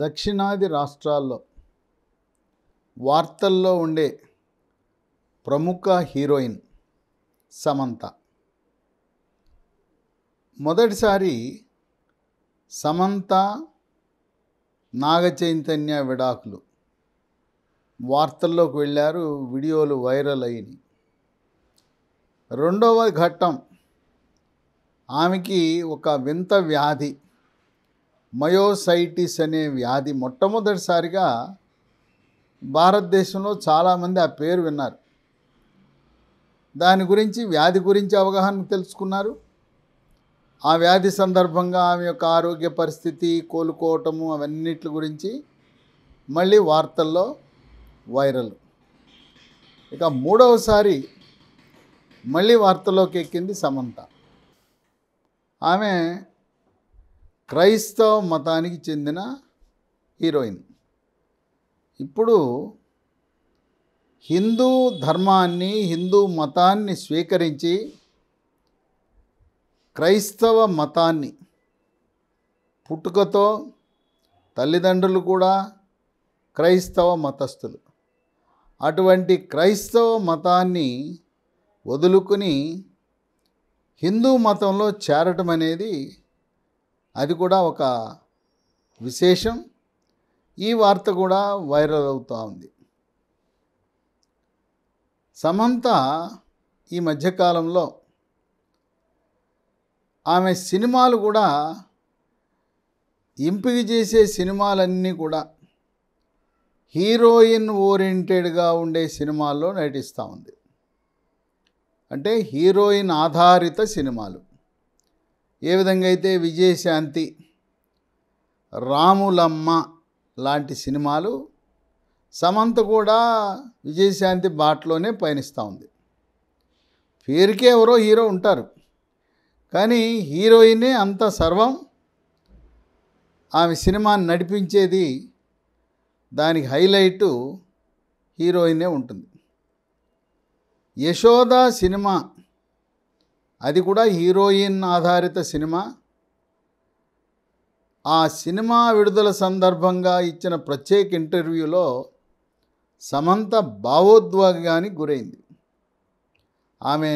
దక్షిణాది రాష్ట్రాల్లో వార్తల్లో ఉండే ప్రముఖ హీరోయిన్ సమంత మొదటిసారి సమంత నాగ చైతన్య విడాకులు వార్తల్లోకి వెళ్ళారు వీడియోలు వైరల్ అయినాయి రెండవ ఘట్టం ఆమెకి ఒక వింత వ్యాధి మయోసైటిస్ అనే వ్యాధి మొట్టమొదటిసారిగా భారతదేశంలో చాలామంది ఆ పేరు విన్నారు దాని గురించి వ్యాధి గురించి అవగాహన తెలుసుకున్నారు ఆ వ్యాధి సందర్భంగా ఆమె యొక్క ఆరోగ్య పరిస్థితి కోలుకోవటము అవన్నిటి గురించి మళ్ళీ వార్తల్లో వైరల్ ఇక మూడవసారి మళ్ళీ వార్తల్లోకి ఎక్కింది సమంత ఆమె క్రైస్తవ మతానికి చెందిన హీరోయిన్ ఇప్పుడు హిందూ ధర్మాన్ని హిందూ మతాన్ని స్వీకరించి క్రైస్తవ మతాన్ని పుట్టుకతో తల్లిదండ్రులు కూడా క్రైస్తవ మతస్థులు అటువంటి క్రైస్తవ మతాన్ని వదులుకుని హిందూ మతంలో చేరటం అనేది అది కూడా ఒక విశేషం ఈ వార్త కూడా వైరల్ అవుతూ ఉంది సమంత ఈ మధ్యకాలంలో ఆమె సినిమాలు కూడా ఎంపిక చేసే సినిమాలన్నీ కూడా హీరోయిన్ ఓరియంటెడ్గా ఉండే సినిమాల్లో నటిస్తూ ఉంది అంటే హీరోయిన్ ఆధారిత సినిమాలు ఏ విధంగా అయితే విజయశాంతి రాములమ్మ లాంటి సినిమాలు సమంత కూడా విజయశాంతి బాటలోనే పయనిస్తూ ఉంది పేరుకే ఎవరో హీరో ఉంటారు కానీ హీరోయినే అంత సర్వం ఆమె సినిమాని నడిపించేది దానికి హైలైటు హీరోయినే ఉంటుంది యశోద సినిమా అది కూడా హీరోయిన్ ఆధారిత సినిమా ఆ సినిమా విడుదల సందర్భంగా ఇచ్చిన ప్రత్యేక ఇంటర్వ్యూలో సమంత భావోద్వేగానికి గురైంది ఆమె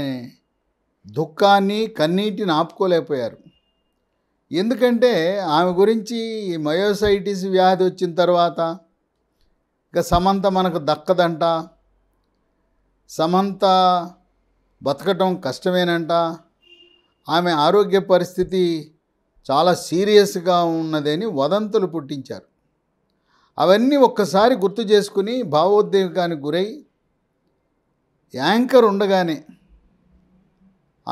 దుఃఖాన్ని కన్నీటిని ఆపుకోలేకపోయారు ఎందుకంటే ఆమె గురించి ఈ మయోసైటిస్ వ్యాధి వచ్చిన తర్వాత ఇక సమంత మనకు దక్కదంట సమంత బతకటం కష్టమేనంట ఆమె ఆరోగ్య పరిస్థితి చాలా సీరియస్గా ఉన్నదని వదంతులు పుట్టించారు అవన్నీ ఒక్కసారి గుర్తు చేసుకుని భావోద్వేగానికి గురై యాంకర్ ఉండగానే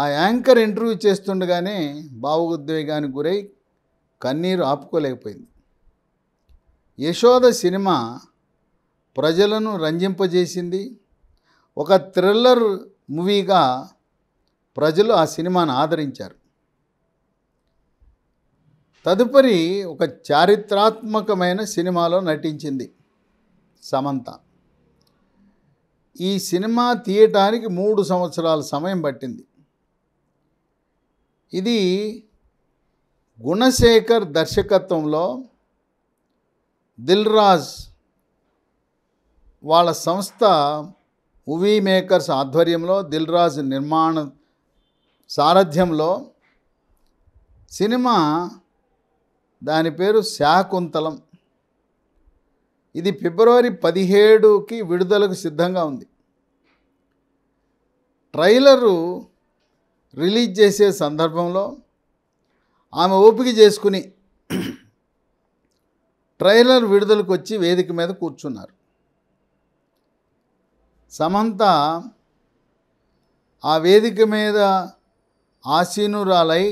ఆ యాంకర్ ఇంటర్వ్యూ చేస్తుండగానే భావోద్వేగానికి గురై కన్నీరు ఆపుకోలేకపోయింది యశోద సినిమా ప్రజలను రంజింపజేసింది ఒక థ్రిల్లర్ మూవీగా ప్రజలు ఆ సినిమాను ఆదరించారు తదుపరి ఒక చారిత్రాత్మకమైన సినిమాలో నటించింది సమంత ఈ సినిమా తీయటానికి మూడు సంవత్సరాల సమయం పట్టింది ఇది గుణశేఖర్ దర్శకత్వంలో దిల్రాజ్ వాళ్ళ సంస్థ ఉవి మేకర్స్ ఆధ్వర్యంలో దిల్రాజ్ నిర్మాణ సారథ్యంలో సినిమా దాని పేరు శాకుంతలం ఇది ఫిబ్రవరి పదిహేడుకి విడుదలకు సిద్ధంగా ఉంది ట్రైలరు రిలీజ్ చేసే సందర్భంలో ఆమె ఓపిక చేసుకుని ట్రైలర్ విడుదలకు వచ్చి వేదిక మీద కూర్చున్నారు సమంత ఆ వేదిక మీద ఆసీనురాలై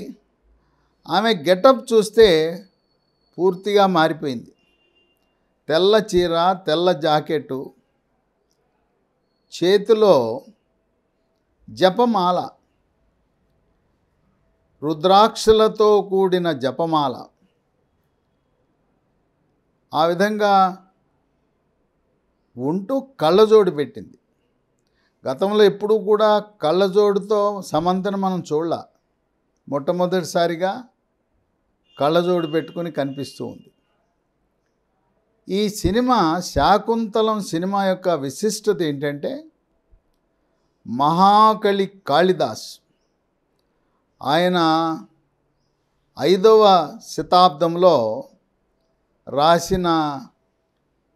ఆమె గెటప్ చూస్తే పూర్తిగా మారిపోయింది తెల్ల చీర తెల్ల జాకెట్టు చేతిలో జపమాల రుద్రాక్షలతో కూడిన జపమాల ఆ విధంగా ఉంటూ కళ్ళజోడు పెట్టింది గతంలో ఎప్పుడూ కూడా కళ్ళజోడుతో సమంతను మనం చూడాల మొట్టమొదటిసారిగా కళ్ళజోడు పెట్టుకుని కనిపిస్తూ ఉంది ఈ సినిమా శాకుంతలం సినిమా యొక్క విశిష్టత ఏంటంటే మహాకళి కాళిదాస్ ఆయన ఐదవ శతాబ్దంలో రాసిన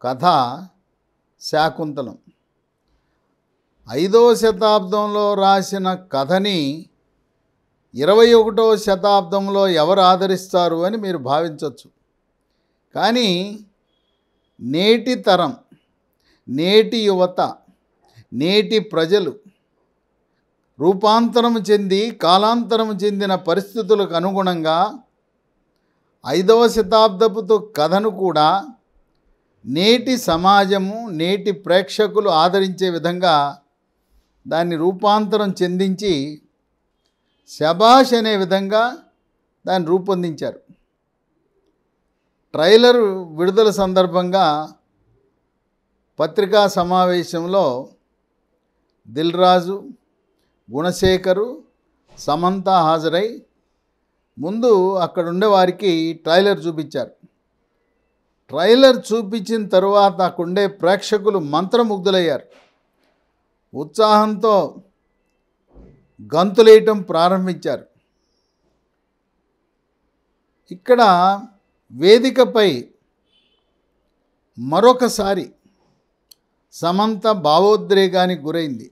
కథ శాకుంతలం ఐదవ శతాబ్దంలో రాసిన కథని ఇరవై ఒకటో శతాబ్దంలో ఎవరు ఆదరిస్తారు అని మీరు భావించవచ్చు కానీ నేటి తరం నేటి యువత నేటి ప్రజలు రూపాంతరం చెంది కాలాంతరం చెందిన పరిస్థితులకు అనుగుణంగా ఐదవ శతాబ్దపుతో కథను కూడా నేటి సమాజము నేటి ప్రేక్షకులు ఆదరించే విధంగా దాన్ని రూపాంతరం చెందించి శబాష్ అనే విధంగా దాన్ని రూపొందించారు ట్రైలర్ విడుదల సందర్భంగా పత్రికా సమావేశంలో దిల్రాజు గుణశేఖరు సమంత హాజరై ముందు అక్కడుండే వారికి ట్రైలర్ చూపించారు ట్రైలర్ చూపించిన తరువాత అక్కడుండే ప్రేక్షకులు మంత్రముగ్ధులయ్యారు ఉత్సాహంతో గంతులేయటం ప్రారంభించారు ఇక్కడ వేదికపై మరొకసారి సమంత భావోద్రేకానికి గురైంది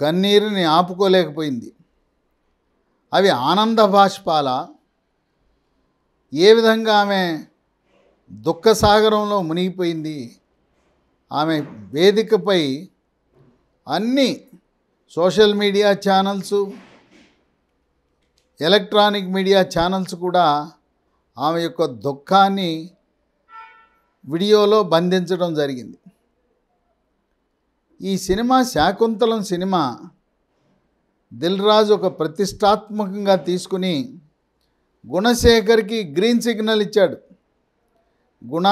కన్నీరుని ఆపుకోలేకపోయింది అవి ఆనంద బాష్పాల ఏ విధంగా ఆమె దుఃఖసాగరంలో మునిగిపోయింది ఆమె వేదికపై అన్ని social media channels electronic media channels కూడా ఆమె యొక్క దుఃఖాన్ని వీడియోలో బంధించడం జరిగింది ఈ సినిమా శాకుంతలం సినిమా దిల్రాజ్ ఒక ప్రతిష్టాత్మకంగా తీసుకుని గుణశేఖర్కి గ్రీన్ సిగ్నల్ ఇచ్చాడు గుణ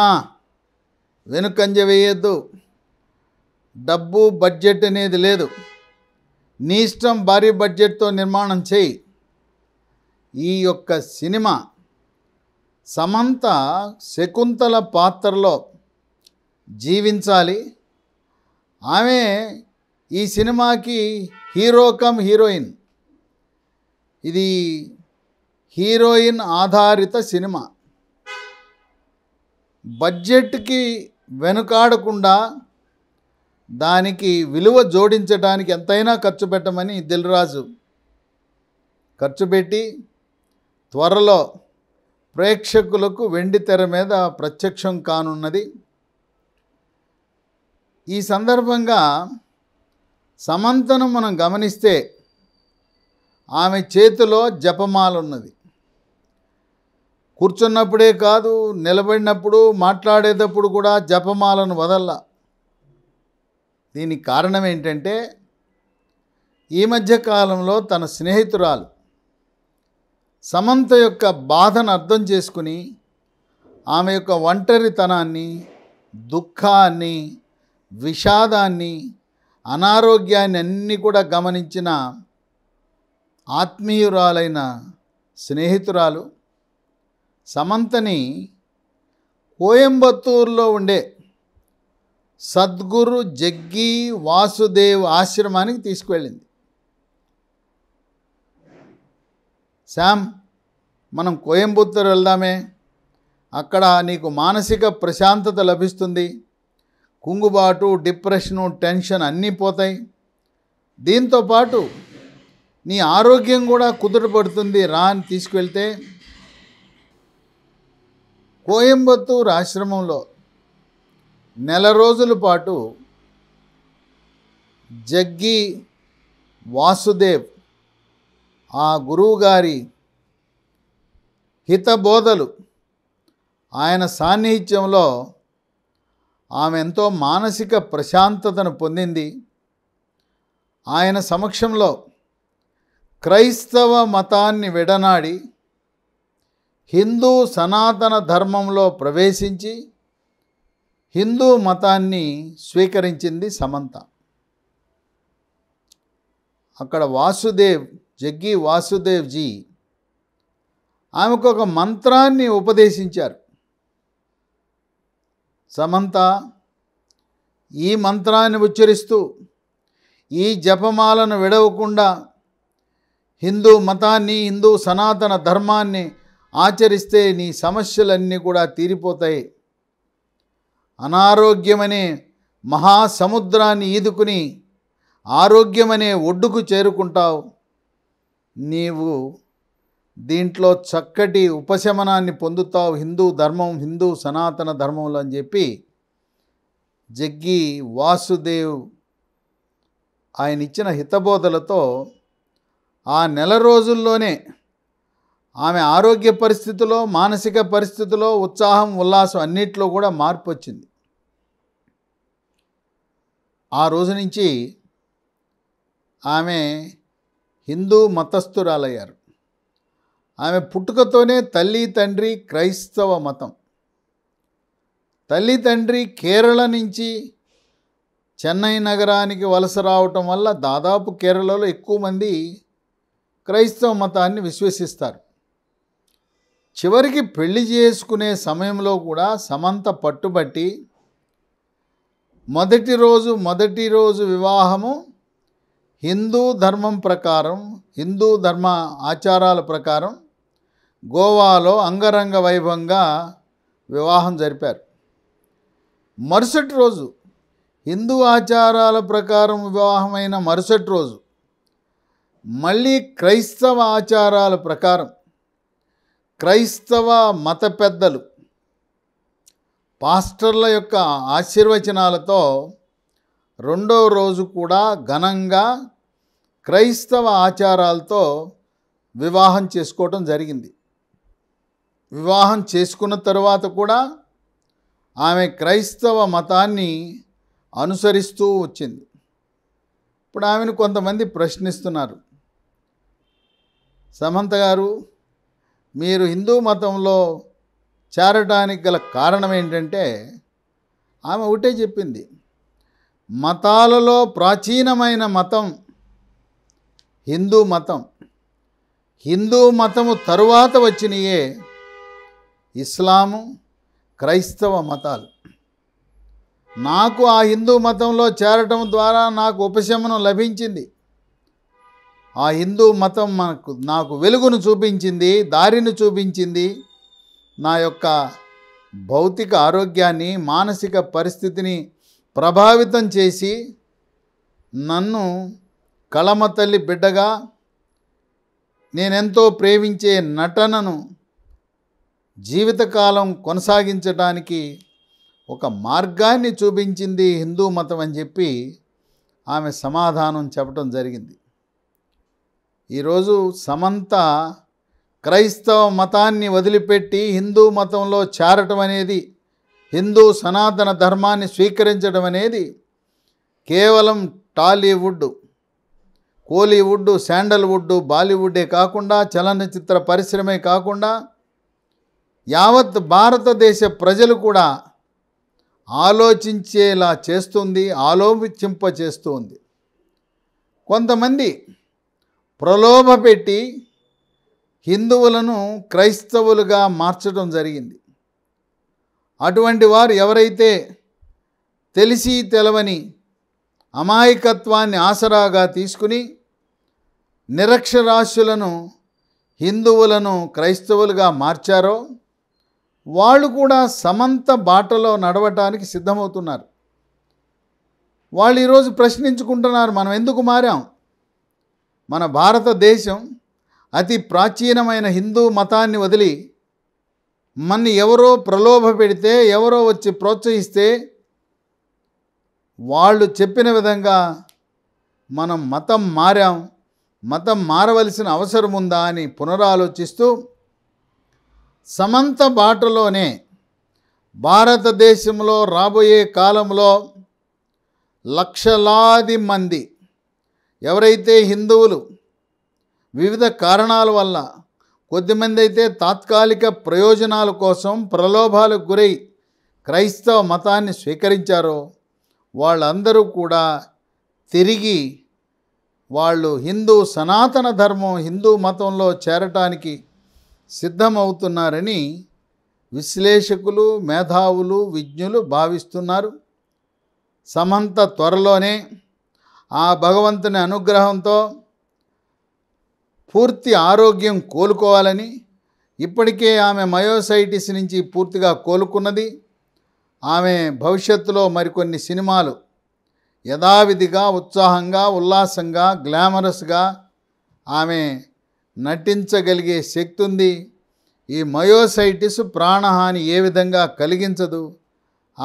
వెనుకంజ వేయొద్దు డబ్బు బడ్జెట్ అనేది లేదు నీ ఇష్టం భారీ బడ్జెట్తో నిర్మాణం చేయి ఈ యొక్క సినిమా సమంత శకుంతల పాత్రలో జీవించాలి ఆమె ఈ సినిమాకి హీరో కమ్ హీరోయిన్ ఇది హీరోయిన్ ఆధారిత సినిమా బడ్జెట్కి వెనుకాడకుండా దానికి విలువ జోడించడానికి ఎంతైనా ఖర్చు పెట్టమని దిల్రాజు ఖర్చు పెట్టి త్వరలో ప్రేక్షకులకు వెండి తెర మీద ప్రత్యక్షం కానున్నది ఈ సందర్భంగా సమంతను మనం గమనిస్తే ఆమె చేతిలో జపమాల ఉన్నది కూర్చున్నప్పుడే కాదు నిలబడినప్పుడు మాట్లాడేటప్పుడు కూడా జపమాలను వదల్లా దీనికి కారణం ఏంటంటే ఈ మధ్య కాలంలో తన స్నేహితురాలు సమంత యొక్క బాధను అర్థం చేసుకుని ఆమె యొక్క ఒంటరితనాన్ని దుఃఖాన్ని విషాదాన్ని అనారోగ్యాన్ని అన్నీ కూడా గమనించిన ఆత్మీయురాలైన స్నేహితురాలు సమంతని కోయంబత్తూరులో ఉండే సద్గురు జగ్గి వాసుదేవ్ ఆశ్రమానికి తీసుకువెళ్ళింది శామ్ మనం కోయంబత్తూరు వెళ్దామే అక్కడ నీకు మానసిక ప్రశాంతత లభిస్తుంది కుంగుబాటు డిప్రెషను టెన్షన్ అన్నీ పోతాయి దీంతోపాటు నీ ఆరోగ్యం కూడా కుదుటపడుతుంది రా అని తీసుకువెళ్తే కోయంబత్తూరు ఆశ్రమంలో నెల రోజుల పాటు జగ్గి వాసుదేవ్ ఆ గురువుగారి హితబోధలు ఆయన సాన్నిహిత్యంలో ఆమె ఎంతో మానసిక ప్రశాంతతను పొందింది ఆయన సమక్షంలో క్రైస్తవ మతాన్ని విడనాడి హిందూ సనాతన ధర్మంలో ప్రవేశించి హిందూ మతాన్ని స్వీకరించింది సమంత అక్కడ వాసుదేవ్ జగ్గి జీ ఆమెకు ఒక మంత్రాన్ని ఉపదేశించారు సమంత ఈ మంత్రాన్ని ఉచ్చరిస్తూ ఈ జపమాలను విడవకుండా హిందూ మతాన్ని హిందూ సనాతన ధర్మాన్ని ఆచరిస్తే నీ సమస్యలన్నీ కూడా తీరిపోతాయి అనారోగ్యమనే మహాసముద్రాన్ని ఈదుకుని ఆరోగ్యమనే ఒడ్డుకు చేరుకుంటావు నీవు దీంట్లో చక్కటి ఉపశమనాన్ని పొందుతావు హిందూ ధర్మం హిందూ సనాతన ధర్మంలో అని చెప్పి జగ్గి వాసుదేవ్ ఆయన ఇచ్చిన హితబోధలతో ఆ నెల రోజుల్లోనే ఆమె ఆరోగ్య పరిస్థితిలో మానసిక పరిస్థితిలో ఉత్సాహం ఉల్లాసం అన్నిట్లో కూడా మార్పు వచ్చింది ఆ రోజు నుంచి ఆమె హిందూ మతస్థురాలయ్యారు ఆమె పుట్టుకతోనే తల్లి తండ్రి క్రైస్తవ మతం తల్లి తండ్రి కేరళ నుంచి చెన్నై నగరానికి వలస రావటం వల్ల దాదాపు కేరళలో ఎక్కువ మంది క్రైస్తవ మతాన్ని విశ్వసిస్తారు చివరికి పెళ్లి చేసుకునే సమయంలో కూడా సమంత పట్టుబట్టి మొదటి రోజు మొదటి రోజు వివాహము హిందూ ధర్మం ప్రకారం హిందూ ధర్మ ఆచారాల ప్రకారం గోవాలో అంగరంగ వైభవంగా వివాహం జరిపారు మరుసటి రోజు హిందూ ఆచారాల ప్రకారం వివాహమైన మరుసటి రోజు మళ్ళీ క్రైస్తవ ఆచారాల ప్రకారం క్రైస్తవ మత పెద్దలు పాస్టర్ల యొక్క ఆశీర్వచనాలతో రెండవ రోజు కూడా ఘనంగా క్రైస్తవ ఆచారాలతో వివాహం చేసుకోవటం జరిగింది వివాహం చేసుకున్న తరువాత కూడా ఆమె క్రైస్తవ మతాన్ని అనుసరిస్తూ వచ్చింది ఇప్పుడు ఆమెను కొంతమంది ప్రశ్నిస్తున్నారు సమంత గారు మీరు హిందూ మతంలో చేరటానికి గల కారణం ఏంటంటే ఆమె ఒకటే చెప్పింది మతాలలో ప్రాచీనమైన మతం హిందూ మతం హిందూ మతము తరువాత వచ్చినయే ఇస్లాము క్రైస్తవ మతాలు నాకు ఆ హిందూ మతంలో చేరటం ద్వారా నాకు ఉపశమనం లభించింది ఆ హిందూ మతం మనకు నాకు వెలుగును చూపించింది దారిని చూపించింది నా యొక్క భౌతిక ఆరోగ్యాన్ని మానసిక పరిస్థితిని ప్రభావితం చేసి నన్ను కళమ తల్లి బిడ్డగా నేనెంతో ప్రేమించే నటనను జీవితకాలం కొనసాగించడానికి ఒక మార్గాన్ని చూపించింది హిందూ మతం అని చెప్పి ఆమె సమాధానం చెప్పడం జరిగింది ఈరోజు సమంత క్రైస్తవ మతాన్ని వదిలిపెట్టి హిందూ మతంలో చేరటం అనేది హిందూ సనాతన ధర్మాన్ని స్వీకరించడం అనేది కేవలం టాలీవుడ్ కోలీవుడ్ శాండల్వుడ్ బాలీవుడే కాకుండా చలనచిత్ర పరిశ్రమే కాకుండా యావత్ భారతదేశ ప్రజలు కూడా ఆలోచించేలా చేస్తుంది ఆలోచింప చేస్తుంది కొంతమంది ప్రలోభ పెట్టి హిందువులను క్రైస్తవులుగా మార్చడం జరిగింది అటువంటి వారు ఎవరైతే తెలిసి తెలవని అమాయకత్వాన్ని ఆసరాగా తీసుకుని నిరక్షరాస్యులను హిందువులను క్రైస్తవులుగా మార్చారో వాళ్ళు కూడా సమంత బాటలో నడవటానికి సిద్ధమవుతున్నారు వాళ్ళు ఈరోజు ప్రశ్నించుకుంటున్నారు మనం ఎందుకు మారాం మన భారతదేశం అతి ప్రాచీనమైన హిందూ మతాన్ని వదిలి మన్ని ఎవరో ప్రలోభ పెడితే ఎవరో వచ్చి ప్రోత్సహిస్తే వాళ్ళు చెప్పిన విధంగా మనం మతం మారాం మతం మారవలసిన అవసరం ఉందా అని పునరాలోచిస్తూ సమంత బాటలోనే భారతదేశంలో రాబోయే కాలంలో లక్షలాది మంది ఎవరైతే హిందువులు వివిధ కారణాల వల్ల కొద్దిమంది అయితే తాత్కాలిక ప్రయోజనాల కోసం ప్రలోభాలకు గురై క్రైస్తవ మతాన్ని స్వీకరించారో వాళ్ళందరూ కూడా తిరిగి వాళ్ళు హిందూ సనాతన ధర్మం హిందూ మతంలో చేరటానికి సిద్ధమవుతున్నారని విశ్లేషకులు మేధావులు విజ్ఞులు భావిస్తున్నారు సమంత త్వరలోనే ఆ భగవంతుని అనుగ్రహంతో పూర్తి ఆరోగ్యం కోలుకోవాలని ఇప్పటికే ఆమె మయోసైటిస్ నుంచి పూర్తిగా కోలుకున్నది ఆమె భవిష్యత్తులో మరికొన్ని సినిమాలు యథావిధిగా ఉత్సాహంగా ఉల్లాసంగా గ్లామరస్గా ఆమె నటించగలిగే శక్తి ఉంది ఈ మయోసైటిస్ ప్రాణహాని ఏ విధంగా కలిగించదు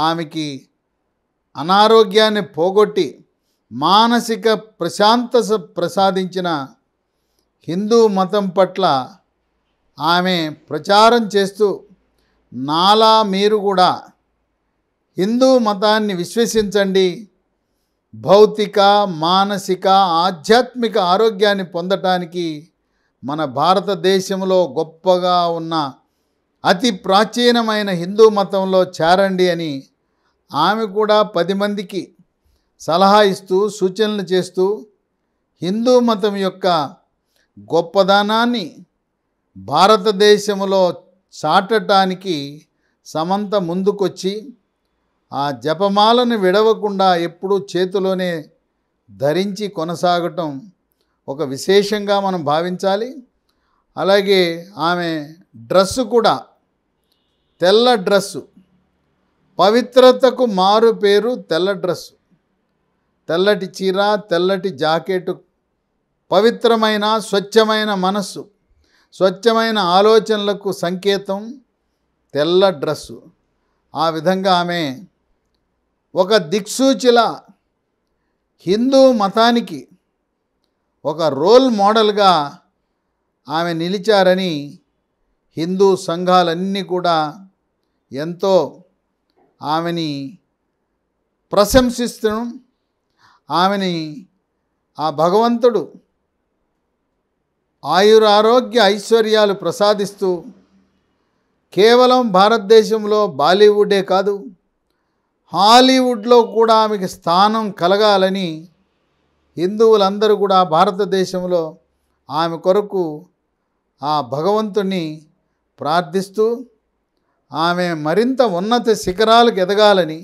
ఆమెకి అనారోగ్యాన్ని పోగొట్టి మానసిక ప్రశాంత ప్రసాదించిన హిందూ మతం పట్ల ఆమె ప్రచారం చేస్తూ నాలా మీరు కూడా హిందూ మతాన్ని విశ్వసించండి భౌతిక మానసిక ఆధ్యాత్మిక ఆరోగ్యాన్ని పొందటానికి మన భారతదేశంలో గొప్పగా ఉన్న అతి ప్రాచీనమైన హిందూ మతంలో చేరండి అని ఆమె కూడా పది మందికి సలహా ఇస్తూ సూచనలు చేస్తూ హిందూ మతం యొక్క గొప్పదనాన్ని భారతదేశంలో చాటటానికి సమంత ముందుకొచ్చి ఆ జపమాలను విడవకుండా ఎప్పుడూ చేతిలోనే ధరించి కొనసాగటం ఒక విశేషంగా మనం భావించాలి అలాగే ఆమె డ్రెస్సు కూడా తెల్ల డ్రెస్సు పవిత్రతకు మారు పేరు తెల్ల డ్రెస్సు తెల్లటి చీర తెల్లటి జాకెట్ పవిత్రమైన స్వచ్ఛమైన మనస్సు స్వచ్ఛమైన ఆలోచనలకు సంకేతం తెల్ల డ్రస్సు ఆ విధంగా ఆమె ఒక దిక్సూచిల హిందూ మతానికి ఒక రోల్ మోడల్గా ఆమె నిలిచారని హిందూ సంఘాలన్నీ కూడా ఎంతో ఆమెని ప్రశంసిస్తూ ఆమెని ఆ భగవంతుడు ఆయురారోగ్య ఐశ్వర్యాలు ప్రసాదిస్తూ కేవలం భారతదేశంలో బాలీవుడే కాదు హాలీవుడ్లో కూడా ఆమెకి స్థానం కలగాలని హిందువులందరూ కూడా భారతదేశంలో ఆమె కొరకు ఆ భగవంతుణ్ణి ప్రార్థిస్తూ ఆమె మరింత ఉన్నత శిఖరాలకు ఎదగాలని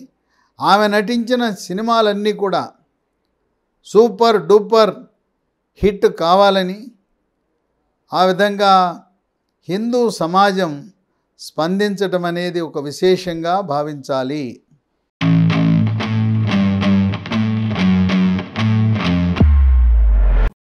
ఆమె నటించిన సినిమాలన్నీ కూడా సూపర్ డూపర్ హిట్ కావాలని ఆ విధంగా హిందూ సమాజం స్పందించటం అనేది ఒక విశేషంగా భావించాలి